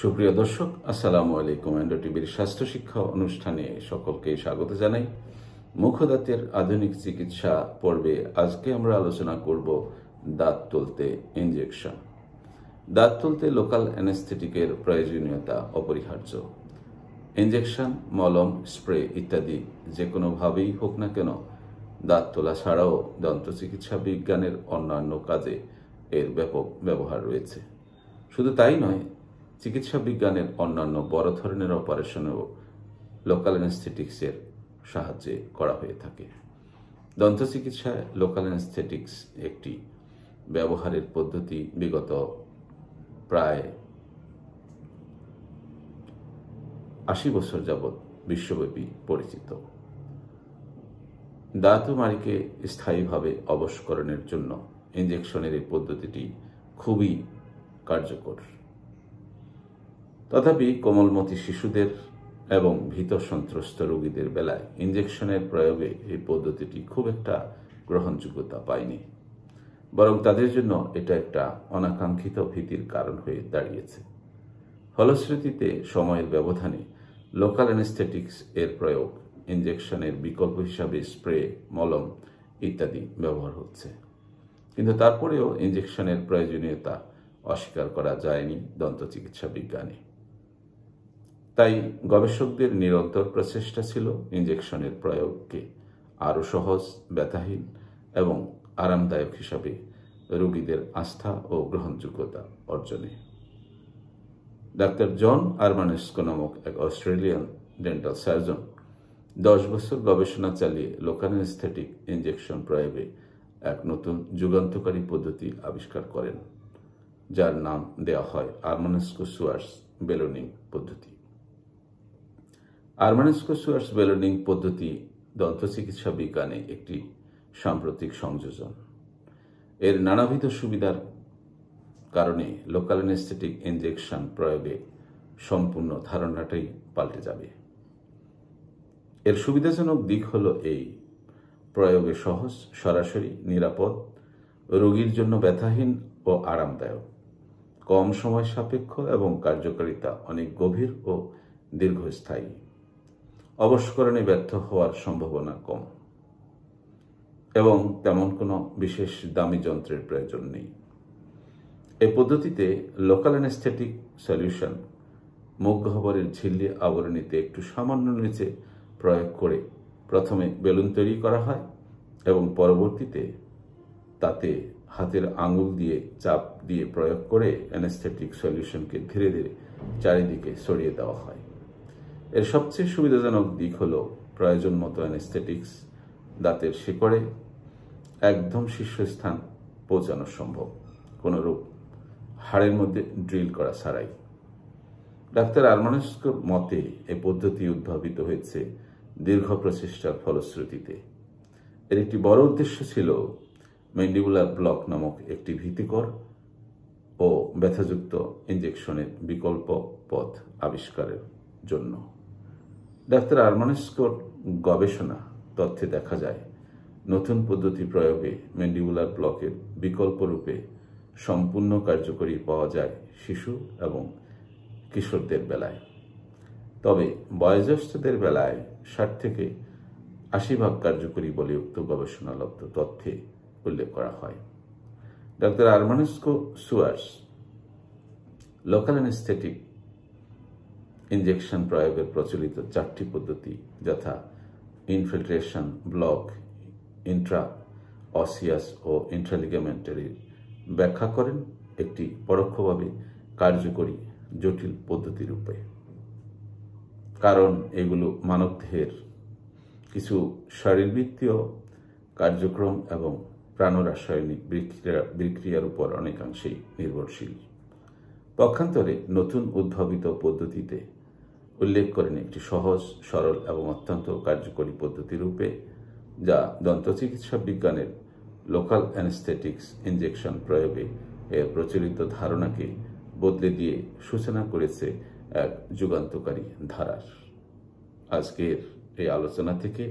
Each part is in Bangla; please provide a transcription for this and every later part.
সুপ্রিয় দর্শক আসসালামু আলাইকুম এন্ডো টিভির স্বাস্থ্য শিক্ষা অনুষ্ঠানে সকলকে স্বাগত জানাই মুখদাঁতের আধুনিক চিকিৎসা পর্বে আজকে আমরা আলোচনা করব দাঁত তুলতে ইঞ্জেকশন দাঁত তুলতে লোকাল অ্যানেস্থেটিকের প্রয়োজনীয়তা অপরিহার্য ইঞ্জেকশন মলম স্প্রে ইত্যাদি যে কোনোভাবেই হোক না কেন দাঁত তোলা ছাড়াও দন্ত চিকিৎসা বিজ্ঞানের অন্যান্য কাজে এর ব্যাপক ব্যবহার রয়েছে শুধু তাই নয় চিকিৎসা বিজ্ঞানের অন্যান্য বড় ধরনের অপারেশনেও লোকাল অ্যানেস্থেটিক্সের সাহায্যে করা হয়ে থাকে দন্ত চিকিৎসায় লোকাল অ্যানেস্থেটিক্স একটি ব্যবহারের পদ্ধতি বিগত প্রায় আশি বছর যাবৎ বিশ্বব্যাপী পরিচিত দাঁতুমারিকে স্থায়ীভাবে অবস্করণের জন্য ইঞ্জেকশনের এই পদ্ধতিটি খুবই কার্যকর তথাপি কোমলমতি শিশুদের এবং ভীত সন্ত্রস্ত রোগীদের বেলায় ইঞ্জেকশনের প্রয়োগে এই পদ্ধতিটি খুব একটা গ্রহণযোগ্যতা পায়নি বরং তাদের জন্য এটা একটা অনাকাঙ্ক্ষিত ভীতির কারণ হয়ে দাঁড়িয়েছে ফলশ্রুতিতে সময়ের ব্যবধানে লোকাল অ্যানেস্থেটিক্স এর প্রয়োগ ইঞ্জেকশনের বিকল্প হিসাবে স্প্রে মলম ইত্যাদি ব্যবহার হচ্ছে কিন্তু তারপরেও ইঞ্জেকশনের প্রয়োজনীয়তা অস্বীকার করা যায়নি দন্ত চিকিৎসা বিজ্ঞানী তাই গবেষকদের নিরন্তর প্রচেষ্টা ছিল ইঞ্জেকশনের প্রয়োগকে আরও সহজ ব্যথাহীন এবং আরামদায়ক হিসাবে রোগীদের আস্থা ও গ্রহণযোগ্যতা অর্জনে ডাক্তার জন আরমানেস্কো নামক এক অস্ট্রেলিয়ান ডেন্টাল সার্জন দশ বছর গবেষণা চালিয়ে লোকানেস্থেটিক ইঞ্জেকশন প্রয়োগে এক নতুন যুগান্তকারী পদ্ধতি আবিষ্কার করেন যার নাম দেওয়া হয় আরমানেস্কো সুয়ার্স বেলোনিং পদ্ধতি আর্মানেস্কো সুয়ার্স পদ্ধতি দন্ত চিকিৎসা বিজ্ঞানে একটি সাম্প্রতিক সংযোজন এর নানাবিধ সুবিধার কারণে লোকাল অ্যানেস্থেটিক ইঞ্জেকশন প্রয়োগে সম্পূর্ণ ধারণাটাই পাল্টে যাবে এর সুবিধাজনক দিক হল এই প্রয়োগে সহজ সরাসরি নিরাপদ রোগীর জন্য ব্যথাহীন ও আরামদায়ক কম সময় সাপেক্ষ এবং কার্যকারিতা অনেক গভীর ও দীর্ঘস্থায়ী অবস্করণে ব্যর্থ হওয়ার সম্ভাবনা কম এবং তেমন কোনো বিশেষ দামি যন্ত্রের প্রয়োজন নেই এ পদ্ধতিতে লোকাল অ্যানেস্থেটিক সলিউশন মুখ ঝিল্লি আবরণীতে একটু সামান্য নিচে প্রয়োগ করে প্রথমে বেলুন তৈরি করা হয় এবং পরবর্তীতে তাতে হাতের আঙুল দিয়ে চাপ দিয়ে প্রয়োগ করে অ্যানেস্থেটিক সলিউশনকে ধীরে ধীরে চারিদিকে সরিয়ে দেওয়া হয় এর সবচেয়ে সুবিধাজনক দিক হলো প্রয়োজন মতো অ্যানেস্থেটিক্স দাঁতের শিকড়ে একদম শীর্ষস্থান পৌঁছানো সম্ভব কোনোরূপ হাড়ের মধ্যে ড্রিল করা ছাড়াই ডাক্তার আরমানস্ক মতে এ পদ্ধতি উদ্ভাবিত হয়েছে দীর্ঘ প্রচেষ্টার ফলশ্রুতিতে এর একটি বড় উদ্দেশ্য ছিল মেন্ডিবুলার ব্লক নামক একটি ভীতিকর ও ব্যথাযুক্ত ইঞ্জেকশনের বিকল্প পথ আবিষ্কারের জন্য ডাক্তার আরমানেস্কোর গবেষণা তথ্যে দেখা যায় নতুন পদ্ধতি প্রয়োগে মেন্ডিবুলার ব্লকের বিকল্প রূপে সম্পূর্ণ কার্যকরী পাওয়া যায় শিশু এবং কিশোরদের বেলায় তবে বয়োজ্যেষ্ঠদের বেলায় ষাট থেকে আশি ভাগ কার্যকরী বলে উক্ত গবেষণালব্ধ তথ্যে উল্লেখ করা হয় ডাক্তার আরমানেস্কো সুয়ার্স লোকাল অ্যানেস্থেটিক ইঞ্জেকশন প্রয়োগের প্রচলিত চারটি পদ্ধতি যথা ইনফিল্ট্রেশন ব্লক ইন্ট্রা অসিয়াস ও ইন্ট্রালিগামেন্টারির ব্যাখ্যা করেন একটি পরোক্ষভাবে কার্যকরী জটিল পদ্ধতি রূপে কারণ এগুলো মানবদেহের কিছু শারীরবৃত্তীয় কার্যক্রম এবং প্রাণরাসায়নিক বিক্রিয়া বিক্রিয়ার উপর অনেকাংশেই নির্ভরশীল পক্ষান্তরে নতুন উদ্ভাবিত পদ্ধতিতে উল্লেখ করেন একটি সহজ সরল এবং অত্যন্ত কার্যকরী পদ্ধতি রূপে যা দন্ত চিকিৎসা বিজ্ঞানের লোকাল অ্যানেস্থেটিক্স ইঞ্জেকশন প্রয়োগে এর প্রচলিত ধারণাকে বদলে দিয়ে সূচনা করেছে এক যুগান্তকারী ধারার আজকের এই আলোচনা থেকে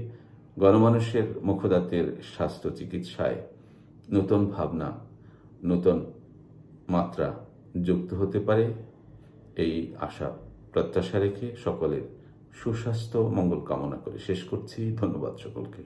গণমানুষের মুখদাতের স্বাস্থ্য চিকিৎসায় নতুন ভাবনা নতুন মাত্রা যুক্ত হতে পারে এই আশা প্রত্যাশা রেখে সকলের সুস্বাস্থ্য মঙ্গল কামনা করে শেষ করছি ধন্যবাদ সকলকে